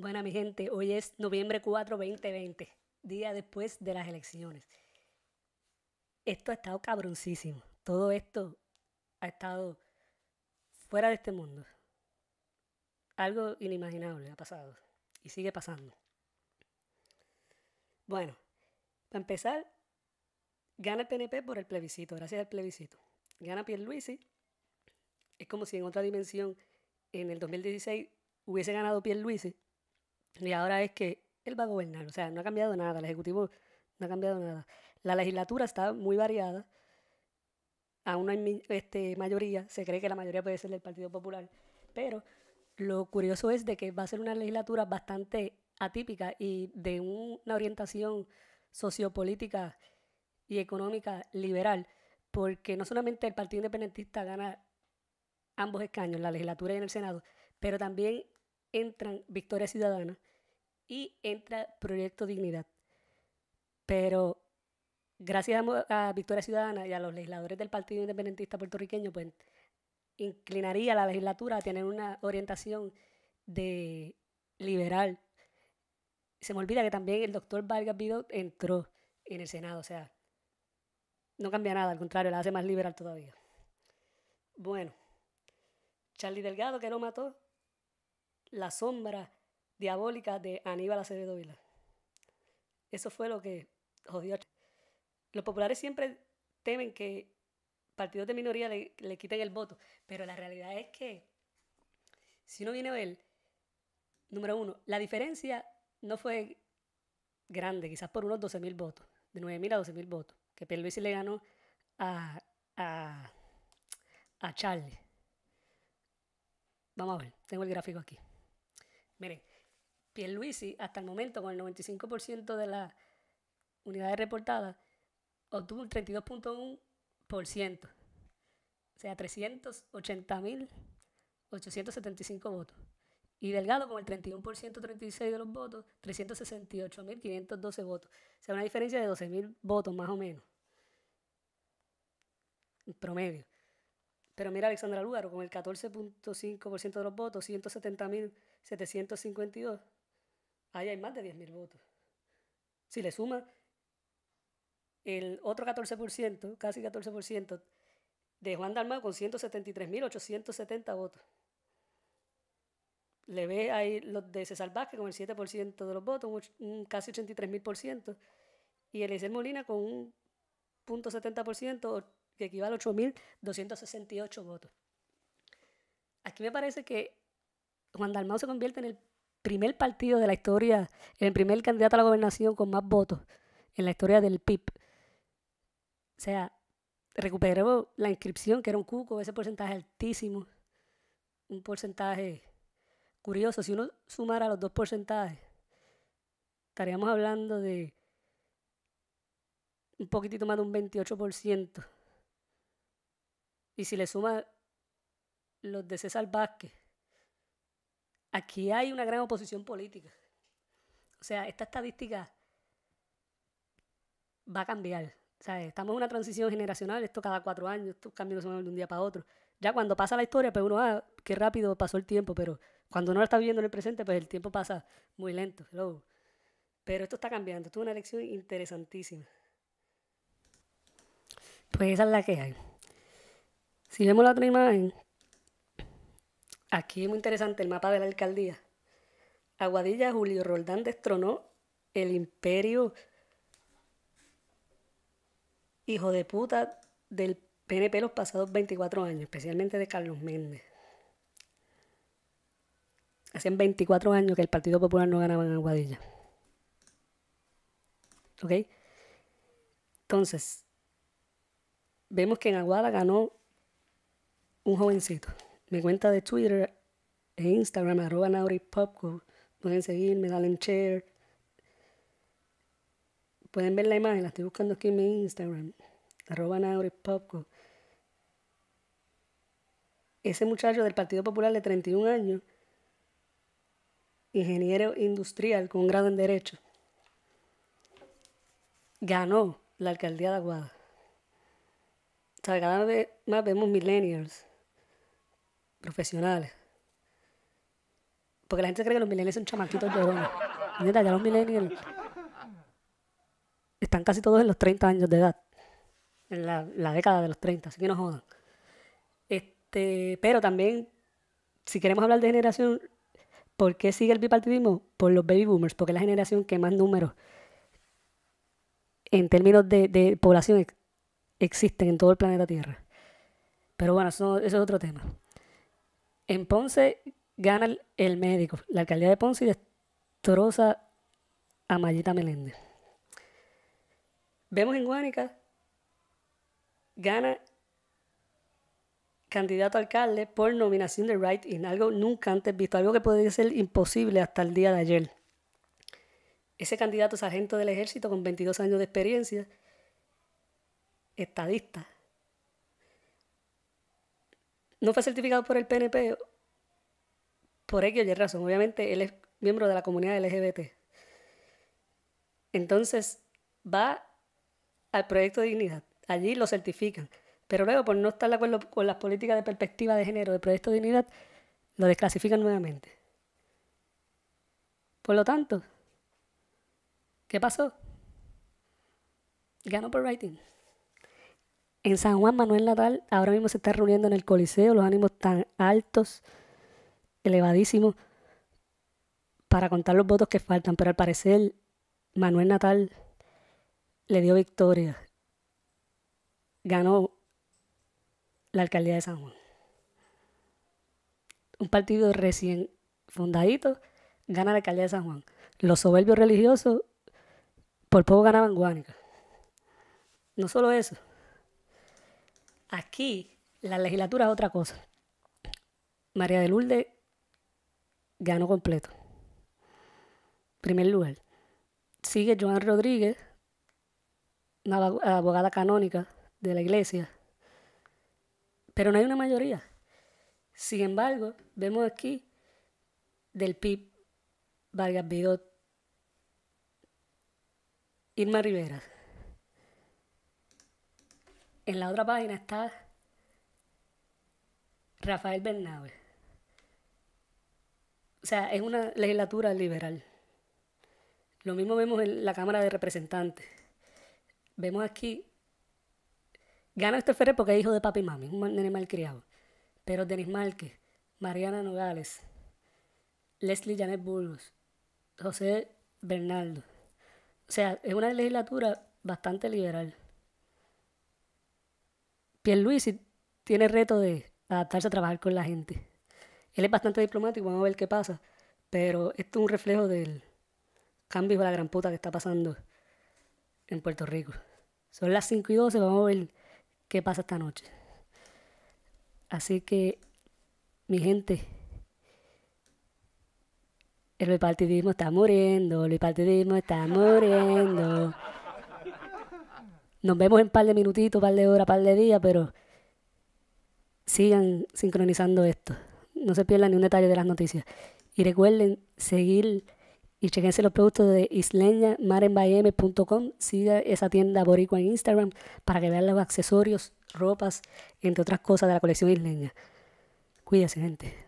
Bueno, mi gente, hoy es noviembre 4, 2020, día después de las elecciones. Esto ha estado cabroncísimo. Todo esto ha estado fuera de este mundo. Algo inimaginable ha pasado y sigue pasando. Bueno, para empezar, gana el PNP por el plebiscito, gracias al plebiscito. Gana Pierluisi. Es como si en otra dimensión, en el 2016, hubiese ganado Pierluisi y ahora es que él va a gobernar. O sea, no ha cambiado nada. El Ejecutivo no ha cambiado nada. La legislatura está muy variada. Aún no hay mayoría. Se cree que la mayoría puede ser del Partido Popular. Pero lo curioso es de que va a ser una legislatura bastante atípica y de una orientación sociopolítica y económica liberal, porque no solamente el Partido Independentista gana ambos escaños, la legislatura y en el Senado, pero también entran victorias ciudadanas y entra Proyecto Dignidad. Pero gracias a, Victoria Ciudadana y a los legisladores del Partido Independentista Puertorriqueño, pues inclinaría la legislatura a tener una orientación de liberal. Se me olvida que también el doctor Vargas Vidot entró en el Senado, o sea, no cambia nada, al contrario, la hace más liberal todavía. Bueno, Charlie Delgado, que no mató, la sombra diabólica de Aníbal Acevedo Vila. Eso fue lo que jodió a Los populares siempre temen que partidos de minoría le, le quiten el voto, pero la realidad es que si uno viene a ver, número uno, la diferencia no fue grande, quizás por unos 12.000 votos, de 9.000 a 12.000 votos, que Pierluisi le ganó a, a, a Charlie. Vamos a ver, tengo el gráfico aquí. Miren, Luisi, hasta el momento, con el 95% de las unidades reportadas, obtuvo un 32.1%. O sea, 380.875 votos. Y Delgado con el 31%, 36 de los votos, 368.512 votos. O sea, una diferencia de 12.000 votos más o menos. En promedio. Pero mira Alexandra Lugaro, con el 14.5% de los votos, 170.752 Ahí hay más de 10.000 votos. Si le suma el otro 14%, casi 14%, de Juan Dalmao con 173.870 votos. Le ve ahí los de César Vázquez con el 7% de los votos, un, casi 83.000%. Y el Eliezer Molina con un punto 70%, que equivale a 8.268 votos. Aquí me parece que Juan Dalmau se convierte en el primer partido de la historia, el primer candidato a la gobernación con más votos en la historia del PIB. O sea, recuperemos la inscripción, que era un cuco, ese porcentaje altísimo, un porcentaje curioso. Si uno sumara los dos porcentajes, estaríamos hablando de un poquitito más de un 28%. Y si le suma los de César Vázquez, Aquí hay una gran oposición política. O sea, esta estadística va a cambiar. O sea, Estamos en una transición generacional, esto cada cuatro años, estos cambios de un día para otro. Ya cuando pasa la historia, pues uno, ah, qué rápido pasó el tiempo, pero cuando uno lo está viviendo en el presente, pues el tiempo pasa muy lento. Pero esto está cambiando, esto es una elección interesantísima. Pues esa es la que hay. Si vemos la otra imagen, Aquí es muy interesante el mapa de la alcaldía. Aguadilla Julio Roldán destronó el imperio hijo de puta del PNP los pasados 24 años, especialmente de Carlos Méndez. Hacían 24 años que el Partido Popular no ganaba en Aguadilla. ¿Ok? Entonces, vemos que en Aguada ganó un jovencito. Mi cuenta de Twitter e Instagram, arroba Popco. Pueden seguirme, dan en share. Pueden ver la imagen, la estoy buscando aquí en mi Instagram, arroba Popco. Ese muchacho del Partido Popular de 31 años, ingeniero industrial con un grado en Derecho, ganó la alcaldía de Aguada. O sea, cada vez más vemos millennials profesionales. Porque la gente cree que los millennials son chamaquitos llorones. Mira, ya los millennials están casi todos en los 30 años de edad. En la, década de los 30, así que no jodan. Este, pero también, si queremos hablar de generación, ¿por qué sigue el bipartidismo? Por los baby boomers, porque es la generación que más números en términos de, de población existen en todo el planeta Tierra. Pero bueno, eso es otro tema. En Ponce gana el, médico. La alcaldía de Ponce destroza a Mayita Meléndez. Vemos en Guánica, gana candidato a alcalde por nominación de Wright en algo nunca antes visto, algo que podría ser imposible hasta el día de ayer. Ese candidato es agente del ejército con 22 años de experiencia, estadista, no fue certificado por el PNP por ello razón. Obviamente él es miembro de la comunidad LGBT. Entonces va al proyecto de dignidad. Allí lo certifican. Pero luego, por no estar de acuerdo con las políticas de perspectiva de género del proyecto de dignidad, lo desclasifican nuevamente. Por lo tanto, ¿qué pasó? Ganó por writing. En San Juan Manuel Natal ahora mismo se está reuniendo en el Coliseo, los ánimos tan altos, elevadísimos, para contar los votos que faltan, pero al parecer Manuel Natal le dio victoria, ganó la alcaldía de San Juan. Un partido recién fundadito gana la alcaldía de San Juan. Los soberbios religiosos por poco ganaban Guánica. No solo eso, Aquí, la legislatura es otra cosa. María de Lourdes ganó completo. Primer lugar. Sigue Joan Rodríguez, una abogada canónica de la iglesia. Pero no hay una mayoría. Sin embargo, vemos aquí del PIB Vargas Vidot, Irma Rivera. En la otra página está Rafael Bernabe. O sea, es una legislatura liberal. Lo mismo vemos en la Cámara de Representantes. Vemos aquí. Gana este Ferrer porque es hijo de papi y mami, un nene mal criado. Pero Denis Márquez, Mariana Nogales, Leslie Janet Burgos, José Bernardo. O sea, es una legislatura bastante liberal el Luis tiene reto de adaptarse a trabajar con la gente. Él es bastante diplomático, vamos a ver qué pasa, pero esto es un reflejo del cambio de la gran puta que está pasando en Puerto Rico. Son las 5 y 12, vamos a ver qué pasa esta noche. Así que, mi gente, el bipartidismo está muriendo, el bipartidismo está muriendo. Nos vemos en par de minutitos, par de horas, par de días, pero sigan sincronizando esto. No se pierdan ni un detalle de las noticias. Y recuerden seguir y chequense los productos de isleña Siga esa tienda boricua en Instagram para que vean los accesorios, ropas, entre otras cosas de la colección isleña. Cuídense, gente.